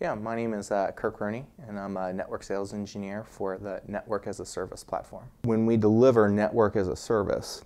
Yeah, my name is uh, Kirk Rooney, and I'm a network sales engineer for the Network as a Service platform. When we deliver Network as a Service,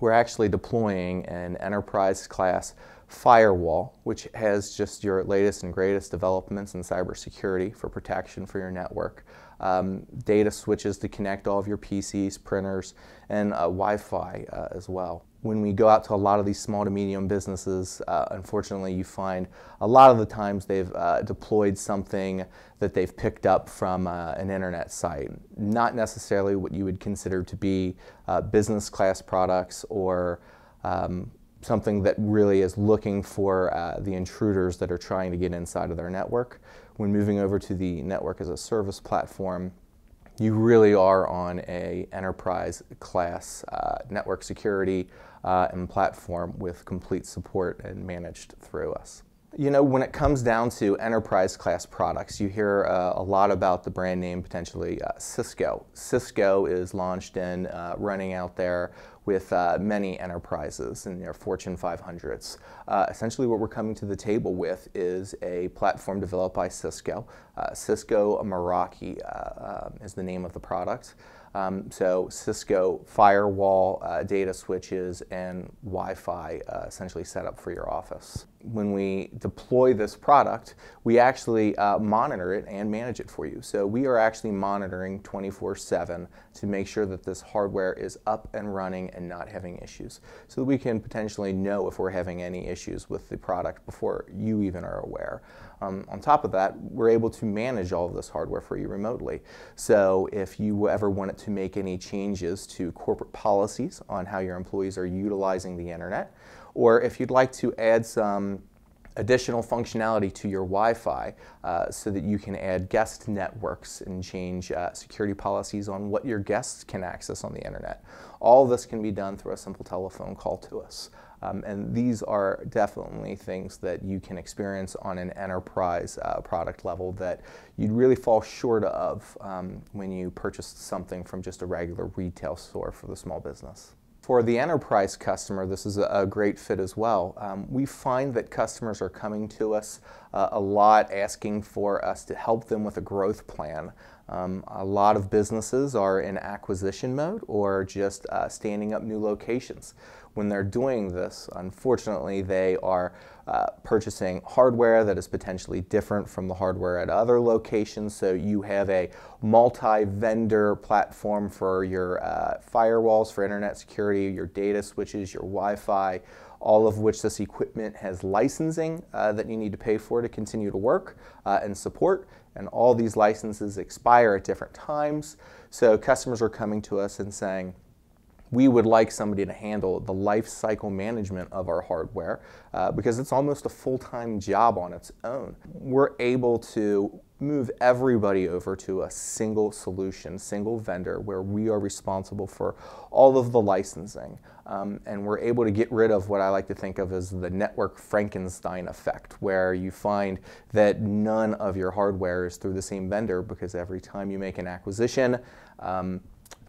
we're actually deploying an enterprise class firewall, which has just your latest and greatest developments in cybersecurity for protection for your network, um, data switches to connect all of your PCs, printers, and uh, Wi Fi uh, as well. When we go out to a lot of these small to medium businesses, uh, unfortunately, you find a lot of the times they've uh, deployed something that they've picked up from uh, an internet site. Not necessarily what you would consider to be uh, business class products or um, something that really is looking for uh, the intruders that are trying to get inside of their network. When moving over to the network as a service platform, you really are on a enterprise class uh, network security uh, and platform with complete support and managed through us. You know, when it comes down to enterprise class products, you hear uh, a lot about the brand name potentially uh, Cisco. Cisco is launched and uh, running out there with uh, many enterprises and their Fortune 500s. Uh, essentially, what we're coming to the table with is a platform developed by Cisco. Uh, Cisco Meraki um, is the name of the product. Um, so Cisco firewall, data switches, and Wi-Fi essentially set up for your office when we deploy this product, we actually uh, monitor it and manage it for you. So we are actually monitoring 24-7 to make sure that this hardware is up and running and not having issues. So that we can potentially know if we're having any issues with the product before you even are aware. Um, on top of that, we're able to manage all of this hardware for you remotely. So if you ever wanted to make any changes to corporate policies on how your employees are utilizing the internet, or if you'd like to add some additional functionality to your Wi-Fi uh, so that you can add guest networks and change uh, security policies on what your guests can access on the internet. All this can be done through a simple telephone call to us. Um, and these are definitely things that you can experience on an enterprise uh, product level that you'd really fall short of um, when you purchase something from just a regular retail store for the small business. For the enterprise customer, this is a, great fit as well. Um, we find that customers are coming to us uh, a lot asking for us to help them with a growth plan. Um, a lot of businesses are in acquisition mode or just uh, standing up new locations. When they're doing this, unfortunately, they are uh, purchasing hardware that is potentially different from the hardware at other locations. So you have a multi-vendor platform for your uh, firewalls, for internet security, your data switches, your Wi-Fi, all of which this equipment has licensing uh, that you need to pay for to continue to work uh, and support. And all these licenses expire at different times. So customers are coming to us and saying, we would like somebody to handle the life cycle management of our hardware uh, because it's almost a full time job on its own. We're able to move everybody over to a single solution, single vendor, where we are responsible for all of the licensing. Um, and we're able to get rid of what I like to think of as the network Frankenstein effect, where you find that none of your hardware is through the same vendor because every time you make an acquisition, um,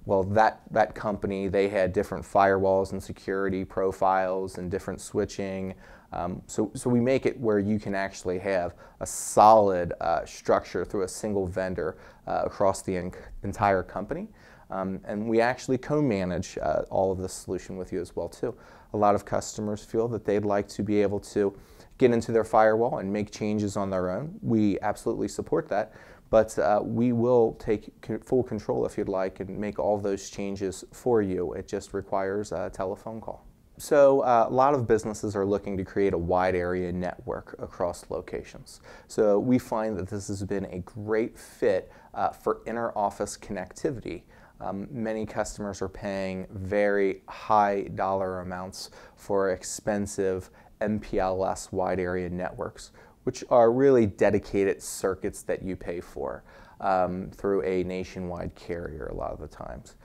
well, that, that company, they had different firewalls and security profiles and different switching. Um, so, so we make it where you can actually have a solid uh, structure through a single vendor uh, across the entire company. Um, and we actually co-manage uh, all of the solution with you as well too. A lot of customers feel that they'd like to be able to get into their firewall and make changes on their own. We absolutely support that, but uh, we will take full control if you'd like and make all those changes for you. It just requires a telephone call. So uh, a lot of businesses are looking to create a wide area network across locations. So we find that this has been a great fit uh, for inner office connectivity um, many customers are paying very high dollar amounts for expensive MPLS wide area networks, which are really dedicated circuits that you pay for um, through a nationwide carrier a lot of the times.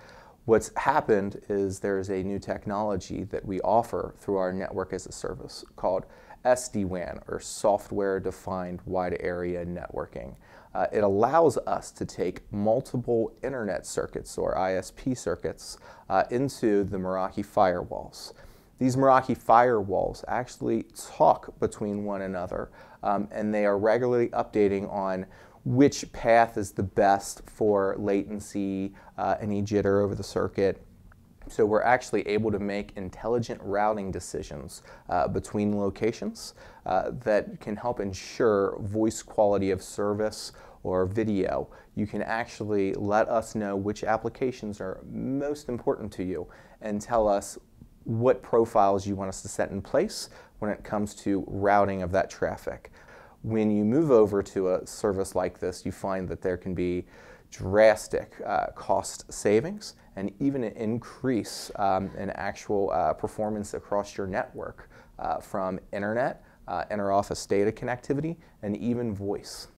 What's happened is there's a new technology that we offer through our network as a service called SD-WAN, or Software-Defined Wide Area Networking. Uh, it allows us to take multiple internet circuits, or ISP circuits, uh, into the Meraki firewalls. These Meraki firewalls actually talk between one another, um, and they are regularly updating on which path is the best for latency, uh, any jitter over the circuit, so we're actually able to make intelligent routing decisions uh, between locations uh, that can help ensure voice quality of service or video. You can actually let us know which applications are most important to you and tell us what profiles you want us to set in place when it comes to routing of that traffic. When you move over to a service like this, you find that there can be drastic uh, cost savings and even an increase um, in actual uh, performance across your network uh, from internet, uh, interoffice data connectivity, and even voice.